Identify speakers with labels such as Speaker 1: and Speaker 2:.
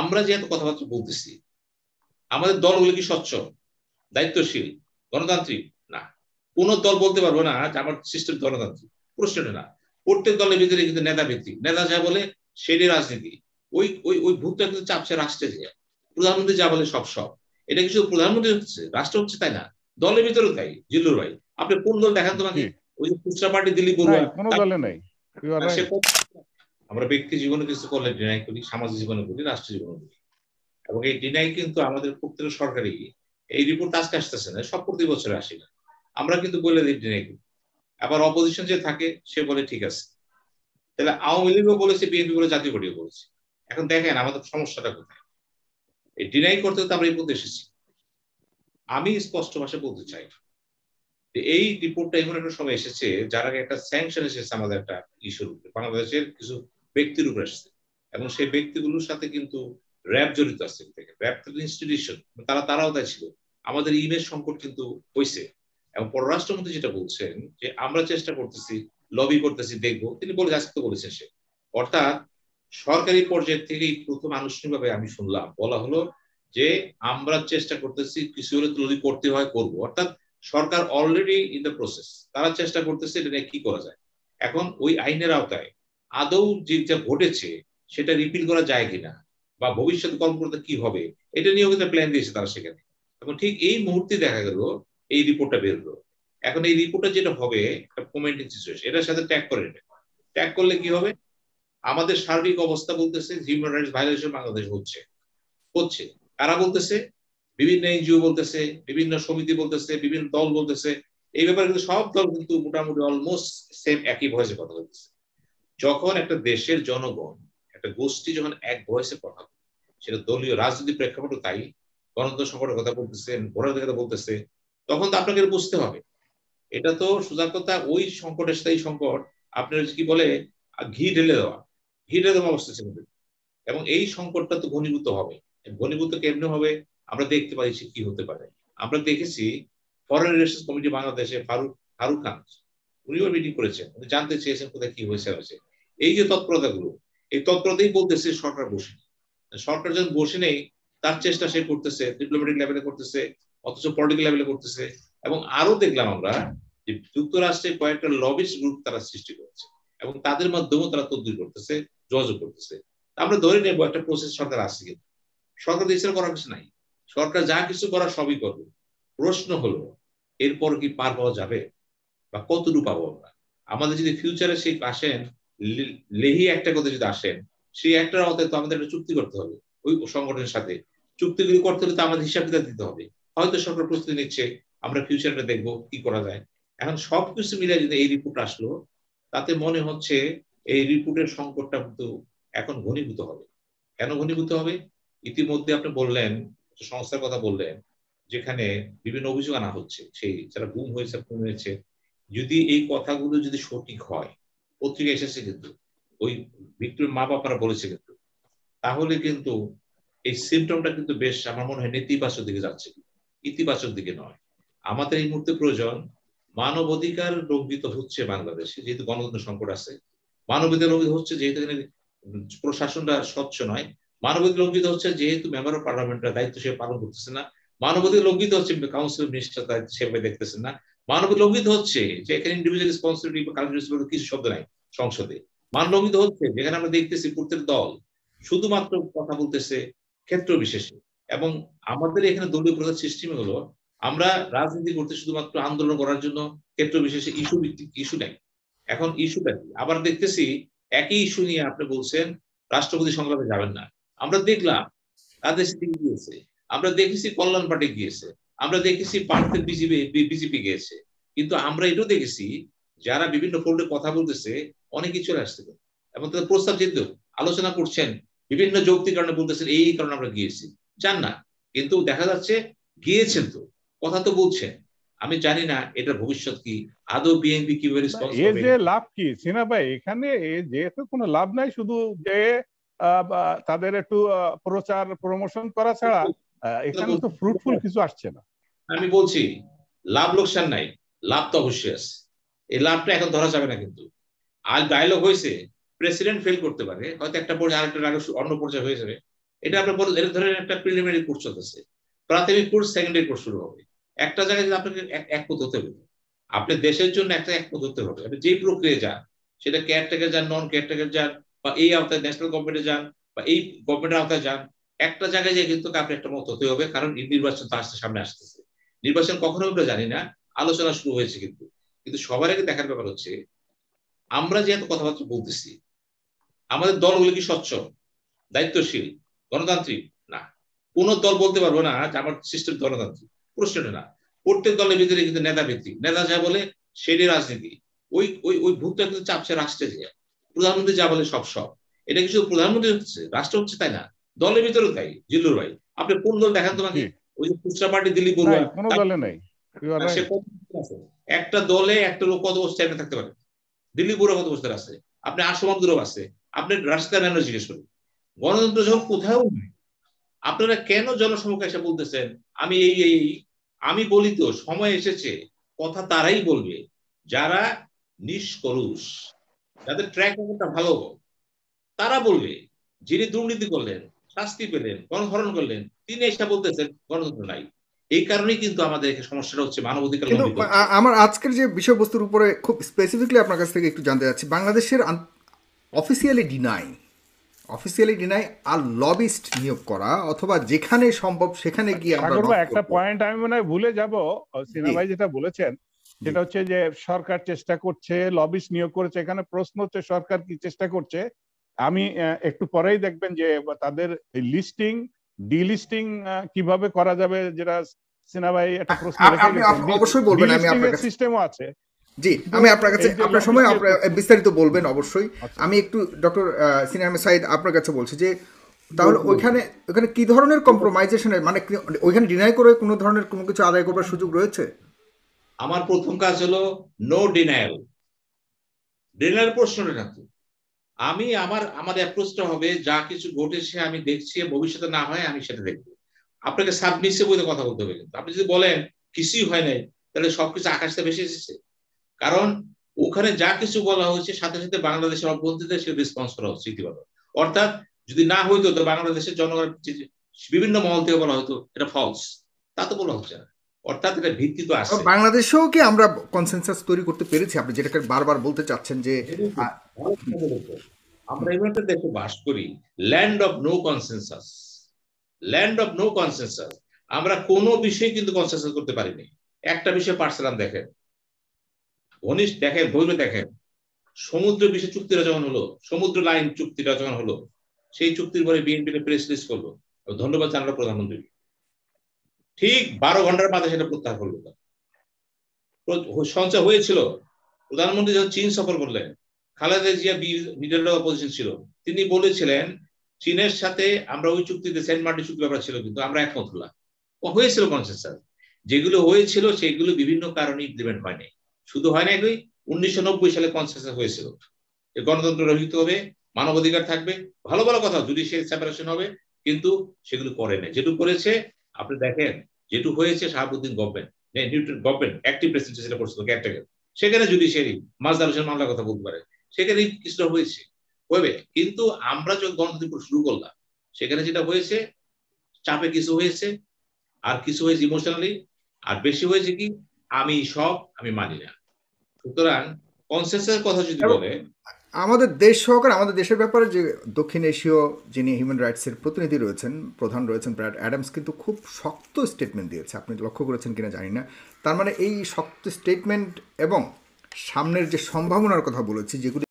Speaker 1: আমরা যে এত কথাবার্তা বলতেছি আমাদের দলগুলো কি স্বচ্ছ দায়িত্বশীল গণতান্ত্রিক না কোন দল বলতে পারবো না যে আমার সিস্টেম গণতান্ত্রিক প্রশ্নটা না প্রত্যেক দলের ভিতরে কিন্তু নেতা ব্যক্তি নেতা যা বলে সেটি রাজনীতি ওই ওই ওই ভূতটা কিন্তু চাপছে রাষ্ট্রে যে প্রধানমন্ত্রী যা বলে সব সব এটা কিছু প্রধানমন্ত্রী হচ্ছে রাষ্ট্র হচ্ছে তাই না দলের ভিতরেও তাই জিল্লুর ভাই আপনি কোন দল দেখান তোমাকে ওই যে খুচরা পার্টি দিল্লি বলুন সে আমরা ব্যক্তি জীবনে কিছু করলে ডিনাই করি সামাজিক জীবনে করি রাষ্ট্র জীবনে করি এবং এই ডিনাই কিন্তু আমাদের প্রত্যেক সরকারি এই রিপোর্ট আজকে আসতেছে না সব প্রতি বছরে আসে না আমরা কিন্তু বলে দিই ডিনাই করি আবার অপোজিশন যে থাকে সে বলে ঠিক আছে তাহলে আওয়ামী লীগও বলেছে বিএনপি বলে জাতীয় পার্টিও বলেছে এখন দেখেন আমাদের সমস্যাটা কোথায় এই ডিনাই করতে তো আমরা এই পথে এসেছি আমি স্পষ্ট ভাষায় বলতে চাই এই রিপোর্টটা এমন একটা সময় এসেছে যার আগে একটা স্যাংশন এসেছে আমাদের একটা ইস্যুর উপরে বাংলাদেশের কিছু ব্যক্তির উপর আসছে এবং সেই ব্যক্তিগুলোর সাথে কিন্তু র্যাব জড়িত আছে থেকে র্যাব ইনস্টিটিউশন তারা তারাও তাই ছিল আমাদের ইমেজ সংকট কিন্তু হয়েছে এবং পররাষ্ট্রমন্ত্রী যেটা বলছেন যে আমরা চেষ্টা করতেছি লবি করতেছি দেখব তিনি বলে আজকে তো বলেছেন সে অর্থাৎ সরকারি পর্যায়ের থেকে প্রথম আনুষ্ঠানিকভাবে আমি শুনলাম বলা হলো যে আমরা চেষ্টা করতেছি কিছু হলে তো করতে হয় করব অর্থাৎ সরকার অলরেডি ইন দ্য প্রসেস তারা চেষ্টা করতেছে এটা নিয়ে কি করা যায় এখন ওই আইনের আওতায় আদৌ যেটা ঘটেছে সেটা রিপিল করা যায় কিনা বা ভবিষ্যৎ কর্মকর্তা কি হবে এটা নিয়েও কিন্তু প্ল্যান দিয়েছে তারা সেখানে এখন ঠিক এই মুহূর্তে দেখা গেল এই রিপোর্টটা বেরোলো এখন এই রিপোর্টটা যেটা হবে কমেন্টিং সিচুয়েশন এটার সাথে ট্যাগ করে ট্যাগ করলে কি হবে আমাদের সার্বিক অবস্থা বলতেছে হিউম্যান রাইটস ভাইলেশন বাংলাদেশ হচ্ছে হচ্ছে কারা বলতেছে বিভিন্ন এনজিও বলতেছে বিভিন্ন সমিতি বলতেছে বিভিন্ন দল বলতেছে এই ব্যাপারে কিন্তু সব দল কিন্তু মোটামুটি অলমোস্ট সেম একই ভয়েসে কথা বলতেছে যখন একটা দেশের জনগণ একটা গোষ্ঠী যখন এক ভয়েসে কথা সেটা দলীয় রাজনৈতিক প্রেক্ষাপট তাই গণতন্ত্র সংকটের কথা বলতেছে ভোটারদের কথা বলতেছে তখন তো আপনাকে বুঝতে হবে এটা তো সোজা কথা ওই সংকটের সাথে সংকট আপনার কি বলে ঘি ঢেলে দেওয়া ঘি ঢেলে দেওয়া অবস্থা ছিল এবং এই সংকটটা তো ঘনীভূত হবে ঘনীভূত কেমনে হবে আমরা দেখতে পাই কি হতে পারে আমরা দেখেছি ফরেন রিলেশন কমিটি বাংলাদেশে ফারুক ফারুক খান উনিও মিটিং করেছেন উনি জানতে চেয়েছেন কোথায় কি হয়েছে হয়েছে এই যে তৎপরতাগুলো এই তৎপরতাই বলতেছে সরকার বসে সরকার যখন বসে নেই তার চেষ্টা সে করতেছে ডিপ্লোম্যাটিক লেভেলে করতেছে অথচ পলিটিক্যাল লেভেলে করতেছে এবং আরো দেখলাম আমরা যে যুক্তরাষ্ট্রে কয়েকটা লবিস গ্রুপ তারা সৃষ্টি করেছে এবং তাদের মাধ্যমেও তারা তদবির করতেছে যোগাযোগ করতেছে আমরা ধরে নেবো একটা প্রসেস সরকার আসছে কিন্তু সরকার দেশের করার কিছু নাই সরকার যা কিছু করা সবই করবে প্রশ্ন হলো এরপর কি পার পাওয়া যাবে বা কতটুকু পাবো আমরা আমাদের যদি ফিউচারে সেই আসেন লেহি একটা করতে যদি আসেন সেই একটা আওতায় তো আমাদের একটা চুক্তি করতে হবে ওই সংগঠনের সাথে চুক্তিগুলি করতে হলে তো আমাদের কিতাব দিতে হবে হয়তো সরকার প্রস্তুতি নিচ্ছে আমরা ফিউচারে দেখবো কি করা যায় এখন সবকিছু মিলে যদি এই রিপোর্ট আসলো তাতে মনে হচ্ছে এই রিপোর্টের সংকটটা কিন্তু এখন ঘনীভূত হবে কেন ঘনীভূত হবে ইতিমধ্যে আপনি বললেন সংস্থার কথা বললেন যেখানে বিভিন্ন অভিযোগ আনা হচ্ছে সেই যারা গুম হয়েছে খুন হয়েছে যদি এই কথাগুলো যদি সঠিক হয় পত্রিকা এসেছে কিন্তু ওই ভিক্টোরিয়ার মা বাপারা বলেছে কিন্তু তাহলে কিন্তু এই সিমটমটা কিন্তু বেশ আমার মনে হয় নেতিবাচক দিকে যাচ্ছে ইতিবাচক দিকে নয় আমাদের এই মুহূর্তে প্রয়োজন মানব অধিকার লঙ্ঘিত হচ্ছে বাংলাদেশে যেহেতু গণতন্ত্র সংকট আছে মানবাধিকার লঙ্ঘিত হচ্ছে যেহেতু এখানে প্রশাসনটা স্বচ্ছ নয় মানবাধিকার লঙ্ঘিত হচ্ছে যেহেতু মেম্বার অফ পার্লামেন্টের দায়িত্ব সে পালন করতেছে না মানবাধিকার লঙ্ঘিত হচ্ছে কাউন্সিল মিনিস্টার দায়িত্ব সেভাবে দেখতেছে না মানবলঙ্ঘিত হচ্ছে যে এখানে ইন্ডিভিজুয়াল রেসপন্সিবিলিটি বা কালেক্টিভ রেসপন্সিবিলিটি কিছু শব্দ নাই সংসদে মানবলঙ্ঘিত হচ্ছে যেখানে আমরা দেখতেছি প্রত্যেক দল শুধুমাত্র কথা বলতেছে ক্ষেত্র বিশেষে এবং আমাদের এখানে দলীয় প্রধান সিস্টেম হলো আমরা রাজনীতি করতে শুধুমাত্র আন্দোলন করার জন্য ক্ষেত্র বিশেষে ইস্যু ভিত্তিক ইস্যু নাই এখন ইস্যুটা কি আবার দেখতেছি একই ইস্যু নিয়ে আপনি বলছেন রাষ্ট্রপতি সংগ্রামে যাবেন না আমরা দেখলাম তাদের গিয়েছে আমরা দেখেছি কল্যাণ পার্টি গিয়েছে আমরা দেখেছি পার্থের বিজেপি বিজেপি গেছে কিন্তু আমরা এটাও দেখেছি যারা বিভিন্ন ফোর্ডে কথা বলতেছে অনেকেই চলে আসতে পারে এবং তাদের প্রস্তাব যেহেতু আলোচনা করছেন বিভিন্ন যৌক্তির কারণে বলতেছেন এই কারণে আমরা গিয়েছি যান না কিন্তু দেখা যাচ্ছে গিয়েছেন তো কথা তো বলছেন আমি জানি না এটা ভবিষ্যৎ কি আদৌ বিএনপি কিভাবে এর যে লাভ কি সিনা ভাই এখানে যেহেতু কোনো লাভ নাই শুধু যে তাদের একটু প্রচার প্রমোশন করা ছাড়া এখানে তো ফ্রুটফুল কিছু আসছে না আমি বলছি লাভ লোকসান নাই লাভ তো অবশ্যই আছে এই লাভটা এখন ধরা যাবে না কিন্তু আর ডায়লগ হয়েছে প্রেসিডেন্ট ফেল করতে পারে হয়তো একটা পর্যায়ে আরেকটা অন্য পর্যায়ে হয়ে যাবে এটা আপনার এর এটা ধরেন একটা প্রিলিমিনারি কোর্স চলতেছে প্রাথমিক কোর্স সেকেন্ডারি কোর্স শুরু হবে একটা জায়গায় যদি আপনাকে একমত হতে হবে আপনি দেশের জন্য একটা একমত হতে হবে আপনি যেই প্রক্রিয়া যান সেটা কেয়ারটেকার যান নন কেয়ারটেকার যান বা এই আওতায় ন্যাশনাল গভর্নমেন্টে যান বা এই গভর্নমেন্টের আওতায় যান একটা জায়গায় যে কিন্তু আপনি একটা মত হতে হবে কারণ নির্বাচন তো আসতে সামনে আসতেছে নির্বাচন কখন হবে জানি না আলোচনা শুরু হয়েছে কিন্তু কিন্তু সবার আগে দেখার ব্যাপার হচ্ছে আমরা যে এত কথাবার্তা বলতেছি আমাদের দলগুলো কি স্বচ্ছ দায়িত্বশীল গণতান্ত্রিক না কোন দল বলতে পারবো না যে আমার সিস্টেম গণতান্ত্রিক প্রশ্নটা না প্রত্যেক দলের ভিতরে কিন্তু নেতা ভিত্তিক নেতা যা বলে সেটি রাজনীতি ওই ওই ওই ভূতটা কিন্তু চাপছে রাষ্ট্রে যে প্রধানমন্ত্রী যা বলে সব সব এটা কিছু প্রধানমন্ত্রী হচ্ছে রাষ্ট্র হচ্ছে তাই না দলের ভিতরেও তাই জিল্লুর ভাই আপনি কোন দল দেখান তোমাকে ওই যে খুচরা পার্টি একটা দলে একটা লোক কত বছর থাকতে পারে দিল্লি বড়ুয়া কত বছর আছে আপনি আসম আব্দুল আছে আপনি রাশিদা নানা জিজ্ঞেস করুন গণতন্ত্র যখন কোথাও আপনারা কেন জনসমক্ষে এসে বলতেছেন আমি এই এই আমি বলি তো সময় এসেছে কথা তারাই বলবে যারা নিষ্করুষ যাদের ট্র্যাক রেকর্ডটা ভালো তারা বলবে যিনি দুর্নীতি করলেন শাস্তি পেলেন গণহরণ করলেন তিনি এসে বলতেছেন গণতন্ত্র নাই এই কারণেই কিন্তু আমাদের সমস্যাটা হচ্ছে মানব অধিকার
Speaker 2: আমার আজকের যে বিষয়বস্তুর উপরে খুব স্পেসিফিকলি আপনার কাছ থেকে একটু জানতে চাচ্ছি বাংলাদেশের অফিসিয়ালি ডিনাই অফিসিয়ালি ডিনাই আর লবিস্ট নিয়োগ করা অথবা যেখানে সম্ভব সেখানে গিয়ে আমরা একটা পয়েন্ট আমি মনে হয় ভুলে যাব সিনেমাই যেটা বলেছেন সেটা হচ্ছে যে সরকার চেষ্টা করছে লবিস্ট নিয়োগ করেছে এখানে
Speaker 1: প্রশ্ন হচ্ছে সরকার কি চেষ্টা করছে আমি একটু পরেই দেখবেন যে তাদের লিস্টিং ডিলিস্টিং কিভাবে করা যাবে যেটা সিনাবাই একটা প্রশ্ন অবশ্যই বলবেন আমি আপনার সিস্টেমও আছে জি আমি আপনার কাছে আপনার সময় আপনার
Speaker 2: বিস্তারিত বলবেন অবশ্যই আচ্ছা। আমি একটু ডক্টর সিনাম সাইদ আপনার কাছে বলছি যে
Speaker 1: তাহলে ওইখানে
Speaker 2: ওখানে কি ধরনের কম্প্রোমাইজেশনের মানে ওইখানে ডিনাই করে কোনো ধরনের কোনো কিছু আদায় করার সুযোগ
Speaker 1: রয়েছে আমার প্রথম কাজ হলো নো ডিনাইল ডিনাইল প্রশ্নটা আমি আমার আমার অ্যাপ্রোচটা হবে যা কিছু ঘটেছে আমি দেখছি ভবিষ্যতে না হয় আমি সেটা দেখবো আপনাকে সাবমিসে হয়ে কথা বলতে হবে কিন্তু আপনি যদি বলেন কিছুই হয় নাই তাহলে সবকিছু আকাশটা বেশি এসেছে কারণ ওখানে যা কিছু বলা হয়েছে সাথে সাথে বাংলাদেশের অভ্যন্তরীণ সে রেসপন্স করা হচ্ছে ইতিবাচক অর্থাৎ যদি না হইতো তো বাংলাদেশের জনগণ বিভিন্ন মহল থেকে বলা হতো এটা ফলস তা তো বলা হচ্ছে না অর্থাৎ এটা ভিত্তি তো আছে
Speaker 2: বাংলাদেশেও কি আমরা কনসেন্সাস তৈরি করতে পেরেছি আপনি যেটাকে বারবার বলতে চাচ্ছেন যে
Speaker 1: আমরা এমন একটা দেশে বাস করি land of no consensus land of no consensus আমরা কোন বিষয়ে কিন্তু কনসেনসাস করতে পারিনি একটা বিষয়ে পার্সেলাম দেখেন ঘনিষ্ঠ দেখেন বইবে দেখেন সমুদ্র বিষয়ে চুক্তিটা যখন হলো সমুদ্র লাইন চুক্তিটা যখন হলো সেই চুক্তির পরে বিএনপি প্রেস রিলিজ করলো ধন্যবাদ জানালো প্রধানমন্ত্রী ঠিক বারো ঘন্টার মাথায় সেটা প্রত্যাহার করলো সঞ্চয় হয়েছিল প্রধানমন্ত্রী যখন চীন সফর করলেন খালেদা জিয়া বিরোধী অপোজিশন ছিল তিনি বলেছিলেন চীনের সাথে আমরা ওই চুক্তিতে সেন্ট মার্টিন চুক্তি ব্যাপার ছিল কিন্তু আমরা একমত হলাম হয়েছিল কনসেনসাস যেগুলো হয়েছিল সেগুলো বিভিন্ন কারণে ইমপ্লিমেন্ট হয়নি শুধু হয় নাই উনিশশো নব্বই সালে কনসেনসাস হয়েছিল গণতন্ত্র রহিত হবে মানবাধিকার থাকবে ভালো ভালো কথা জুডিশিয়াল সেপারেশন হবে কিন্তু সেগুলো করে নেই যেটু করেছে আপনি দেখেন যেটু হয়েছে শাহাবুদ্দিন গভর্নমেন্ট গভর্নমেন্ট একটি প্রেসিডেন্ট সেটা করছিল সেখানে জুডিশিয়ারি মাজদার হোসেন মামলার কথা বলতে পারে সেখানে কিছুটা হয়েছে হবে কিন্তু আমরা যখন গণতন্ত্র শুরু করলাম সেখানে যেটা হয়েছে চাপে কিছু হয়েছে আর কিছু হয়েছে ইমোশনালি আর বেশি হয়েছে কি আমি সব আমি মানি না সুতরাং কনসেন্সের কথা যদি বলে
Speaker 2: আমাদের দেশ সহকারে আমাদের দেশের ব্যাপারে যে দক্ষিণ এশীয় যিনি হিউম্যান রাইটসের প্রতিনিধি রয়েছেন প্রধান রয়েছেন ব্র্যাড অ্যাডামস কিন্তু খুব শক্ত স্টেটমেন্ট দিয়েছে আপনি লক্ষ্য করেছেন কিনা জানি না তার মানে এই শক্ত স্টেটমেন্ট এবং সামনের যে সম্ভাবনার কথা বলেছি যেগুলি